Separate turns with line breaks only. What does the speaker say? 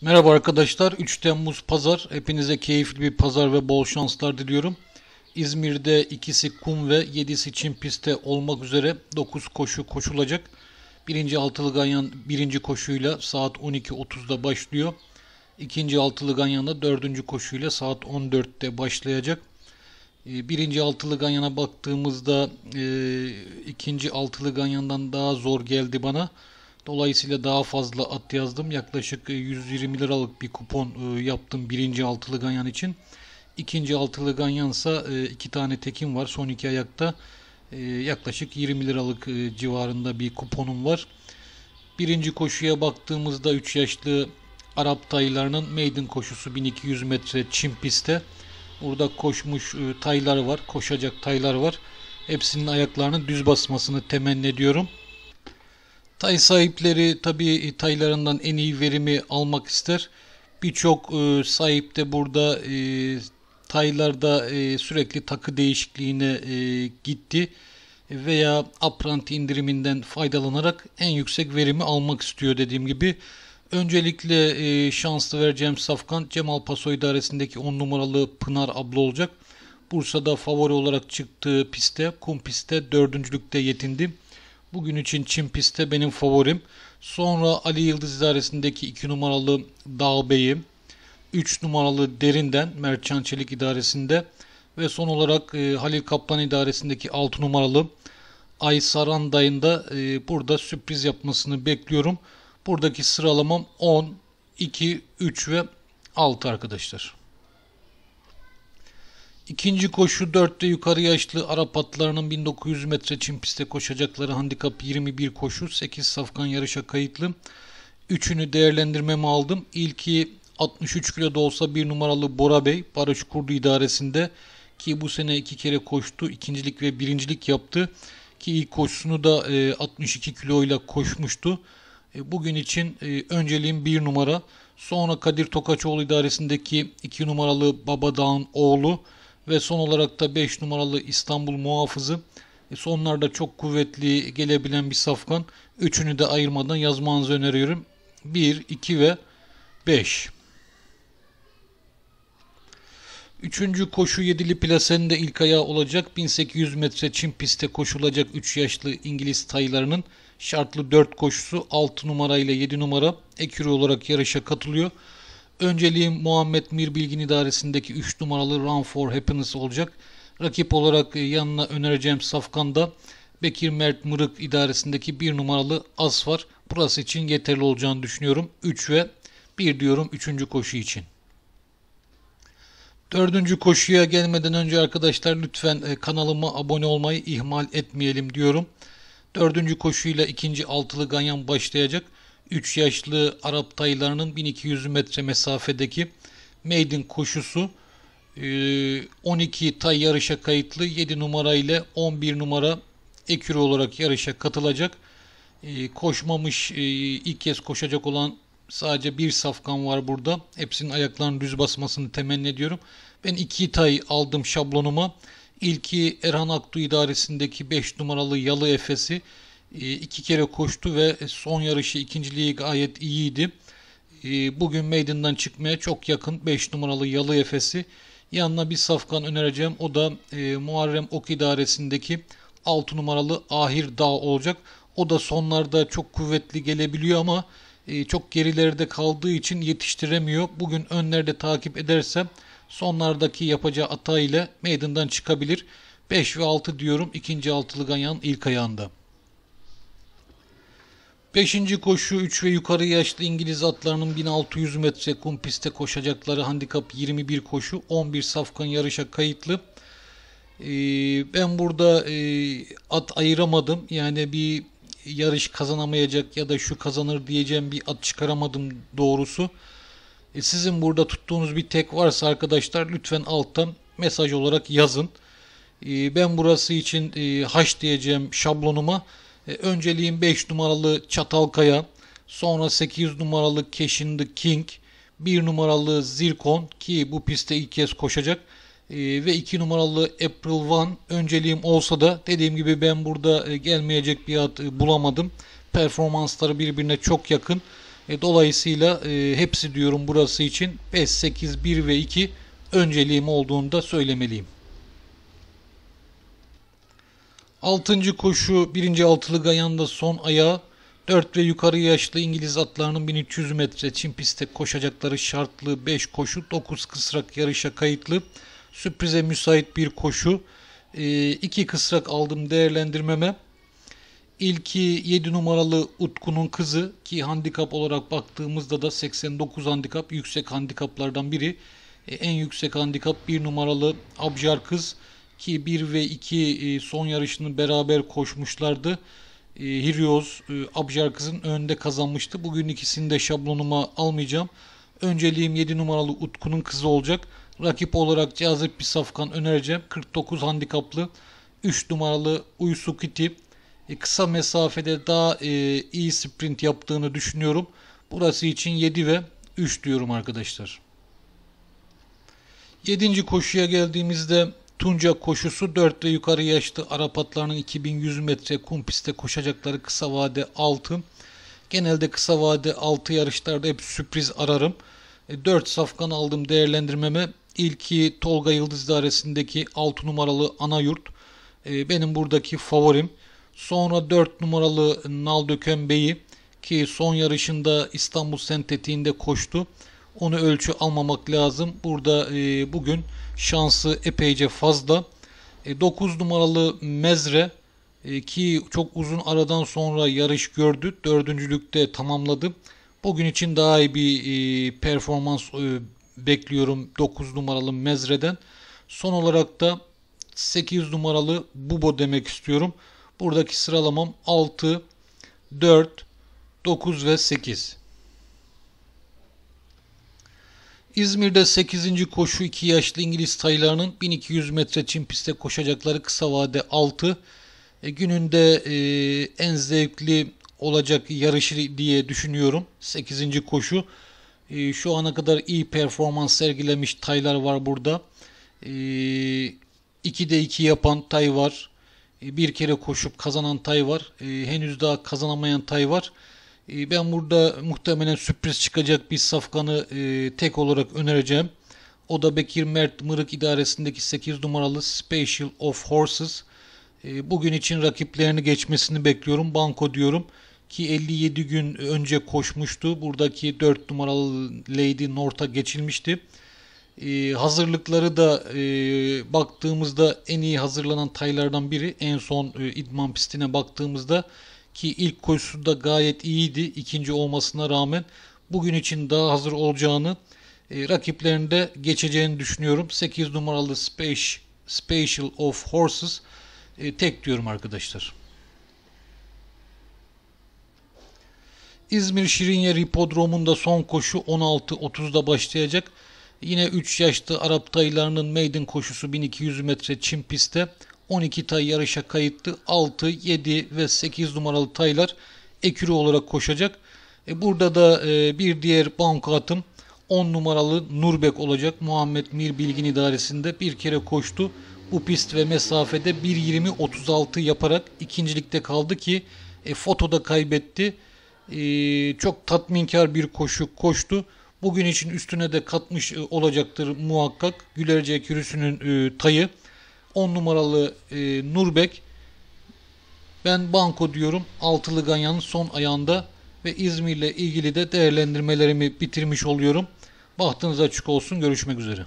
Merhaba arkadaşlar. 3 Temmuz Pazar. Hepinize keyifli bir pazar ve bol şanslar diliyorum. İzmir'de ikisi kum ve yedisi çim pistte olmak üzere 9 koşu koşulacak. 1. altılı ganyan 1. koşuyla saat 12.30'da başlıyor. 2. altılı ganyan da dördüncü koşuyla saat 14'te başlayacak. 1. Ee, altılı ganyana baktığımızda 2. E, altılı ganyandan daha zor geldi bana. Dolayısıyla daha fazla at yazdım. Yaklaşık 120 e, liralık bir kupon e, yaptım birinci altılı ganyan için. İkinci altılı ganyansa e, iki tane tekim var. Son iki ayakta yaklaşık 20 liralık civarında bir kuponum var. Birinci koşuya baktığımızda 3 yaşlı Arap taylarının maiden koşusu 1200 metre çim pistte. Burada koşmuş taylar var, koşacak taylar var. Hepsinin ayaklarının düz basmasını temenni ediyorum. Tay sahipleri tabii e, taylarından en iyi verimi almak ister. Birçok e, sahip de burada e, taylarda e, sürekli takı değişikliğine e, gitti veya apranti indiriminden faydalanarak en yüksek verimi almak istiyor dediğim gibi. Öncelikle e, şanslı vereceğim Safkan Cemal Paso idaresindeki 10 numaralı Pınar abla olacak. Bursa'da favori olarak çıktığı pistte kum pistte dördüncülükte yetindi. Bugün için Çin piste benim favorim. Sonra Ali Yıldız idaresindeki 2 numaralı Dağ Bey'i, 3 numaralı Derin'den Mertcan Çelik idaresinde ve son olarak e, Halil Kaplan idaresindeki 6 numaralı Ay Saranday'ın da e, burada sürpriz yapmasını bekliyorum. Buradaki sıralamam 10, 2, 3 ve 6 arkadaşlar. İkinci koşu 4'te yukarı yaşlı Arap atlarının 1900 metre çim pistte koşacakları handikap 21 koşu 8 safkan yarışa kayıtlı. Üçünü değerlendirmemi aldım. İlki 63 kilo da olsa bir numaralı Bora Bey Barış Kurdu idaresinde ki bu sene iki kere koştu. ikincilik ve birincilik yaptı. Ki ilk koşusunu da 62 e, kiloyla koşmuştu. E, bugün için e, önceliğim bir numara. Sonra Kadir Tokaçoğlu idaresindeki iki numaralı Babadağ'ın oğlu ve son olarak da 5 numaralı İstanbul muhafızı. E, sonlar da çok kuvvetli gelebilen bir safkan. Üçünü de ayırmadan yazmanızı öneriyorum. 1, 2 ve 5. Üçüncü koşu yedili plasenin de ilk ayağı olacak. 1800 metre Çin pistte koşulacak 3 yaşlı İngiliz taylarının şartlı 4 koşusu 6 numara ile 7 numara ekürü olarak yarışa katılıyor. Önceliğim Muhammed Mir Bilgin idaresindeki 3 numaralı Run for Happiness olacak. Rakip olarak e, yanına önereceğim safkanda Bekir Mert Mırık idaresindeki 1 numaralı As var. Burası için yeterli olacağını düşünüyorum. 3 ve 1 diyorum 3. koşu için. Dördüncü koşuya gelmeden önce arkadaşlar lütfen e, kanalıma abone olmayı ihmal etmeyelim diyorum. Dördüncü koşuyla ikinci altılı ganyan başlayacak. 3 yaşlı Arap taylarının 1200 metre mesafedeki maiden koşusu 12 e, tay yarışa kayıtlı 7 numara ile 11 numara ekürü olarak yarışa katılacak. E, koşmamış e, ilk kez koşacak olan sadece bir safkan var burada. Hepsinin ayaklarının düz basmasını temenni ediyorum. Ben 2 tay aldım şablonuma. İlki Erhan Aktu idaresindeki 5 numaralı Yalı Efes'i. E, iki kere koştu ve son yarışı ikinciliği gayet iyiydi. E, bugün meydandan çıkmaya çok yakın 5 numaralı Yalı Efes'i. Yanına bir safkan önereceğim. O da e, Muharrem Ok idaresindeki 6 numaralı Ahir Dağ olacak. O da sonlarda çok kuvvetli gelebiliyor ama çok gerilerde kaldığı için yetiştiremiyor. Bugün önlerde takip ederse sonlardaki yapacağı ata ile meydandan çıkabilir. 5 ve 6 diyorum ikinci altılı ganyan ilk ayağında. Beşinci koşu 3 ve yukarı yaşlı İngiliz atlarının 1600 metre kum piste koşacakları handikap 21 koşu 11 safkan yarışa kayıtlı. Ee, ben burada e, at ayıramadım yani bir yarış kazanamayacak ya da şu kazanır diyeceğim bir at çıkaramadım doğrusu. E, sizin burada tuttuğunuz bir tek varsa arkadaşlar lütfen alttan mesaj olarak yazın. E, ben burası için e, haş diyeceğim şablonuma. E, önceliğin 5 numaralı Çatalkaya, sonra 8 numaralı Keşin the King, 1 numaralı Zirkon ki bu pistte ilk kez koşacak e, ve 2 numaralı April One önceliğim olsa da dediğim gibi ben burada e, gelmeyecek bir at bulamadım. Performansları birbirine çok yakın. Dolayısıyla hepsi diyorum burası için 5, 8, 1 ve 2 önceliğim olduğunu da söylemeliyim. Altıncı koşu birinci altılı Gayan'da son ayağı 4 ve yukarı yaşlı İngiliz atlarının 1300 metre çim pistte koşacakları şartlı 5 koşu 9 kısrak yarışa kayıtlı sürprize müsait bir koşu 2 e, ee, kısrak aldım değerlendirmeme İlki 7 numaralı Utku'nun kızı ki handikap olarak baktığımızda da 89 handikap yüksek handikaplardan biri. E, en yüksek handikap 1 numaralı Abjar kız. Ki 1 ve 2 e, son yarışını beraber koşmuşlardı. E, Hirios e, Abjar kızın önde kazanmıştı. Bugün ikisini de şablonuma almayacağım. Önceliğim 7 numaralı Utku'nun kızı olacak. Rakip olarak Cazip Pisafkan önereceğim. 49 handikaplı 3 numaralı Uysukiti. E, kısa mesafede daha iyi sprint yaptığını düşünüyorum. Burası için 7 ve 3 diyorum arkadaşlar. 7. koşuya geldiğimizde Tunca koşusu 4 ve yukarı yaşlı Arap atlarının 2100 metre kum pistte koşacakları kısa vade 6. Genelde kısa vade 6 yarışlarda hep sürpriz ararım. 4 e, safkan aldım değerlendirmeme. İlki Tolga Yıldız Dairesi'ndeki 6 numaralı Anayurt. E, benim buradaki favorim. Sonra 4 numaralı Nal Döken Bey'i ki son yarışında İstanbul sentetiğinde koştu. Onu ölçü almamak lazım. Burada e, bugün şansı epeyce fazla. E, 9 numaralı Mezre e, ki çok uzun aradan sonra yarış gördü. Dördüncülükte tamamladı. Bugün için daha iyi bir e, performans e, bekliyorum 9 numaralı Mezre'den. Son olarak da 8 numaralı Bubo demek istiyorum. Buradaki sıralamam 6, 4, 9 ve 8. İzmir'de 8. koşu 2 yaşlı İngiliz taylarının 1200 metre çim pistte koşacakları kısa vade 6. E, gününde e, en zevkli olacak yarışı diye düşünüyorum. 8. koşu. E, şu ana kadar iyi performans sergilemiş taylar var burada. E, 2'de 2 yapan tay var. E, bir kere koşup kazanan tay var. E, henüz daha kazanamayan tay var. Ee, ben burada muhtemelen sürpriz çıkacak bir safkanı e, tek olarak önereceğim. O da Bekir Mert Mırık idaresindeki 8 numaralı Special of Horses. Ee, bugün için rakiplerini geçmesini bekliyorum. Banko diyorum ki 57 gün önce koşmuştu. Buradaki 4 numaralı Lady North'a geçilmişti. Ee, hazırlıkları da e, baktığımızda en iyi hazırlanan taylardan biri. En son e, idman pistine baktığımızda ki ilk koşusunda gayet iyiydi ikinci olmasına rağmen bugün için daha hazır olacağını e, rakiplerinde geçeceğini düşünüyorum. 8 numaralı Space, Special of Horses e, tek diyorum arkadaşlar. İzmir Şirinyer Hipodromu'nda son koşu 16.30'da başlayacak. Yine 3 yaşlı Arap taylarının maiden koşusu 1200 metre çim pistte 12 tay yarışa kayıttı. 6, 7 ve 8 numaralı taylar ekürü olarak koşacak. E burada da e, bir diğer banko atım 10 numaralı Nurbek olacak. Muhammed Mir Bilgin idaresinde bir kere koştu. Bu pist ve mesafede 1:20:36 yaparak ikincilikte kaldı ki e, fotoda kaybetti. E, çok tatminkar bir koşu koştu. Bugün için üstüne de katmış e, olacaktır muhakkak. Gülerce Kürüsü'nün e, tayı. 10 numaralı e, Nurbek. Ben Banko diyorum. Altılı Ganyan'ın son ayağında ve İzmir ile ilgili de değerlendirmelerimi bitirmiş oluyorum. Bahtınız açık olsun. Görüşmek üzere.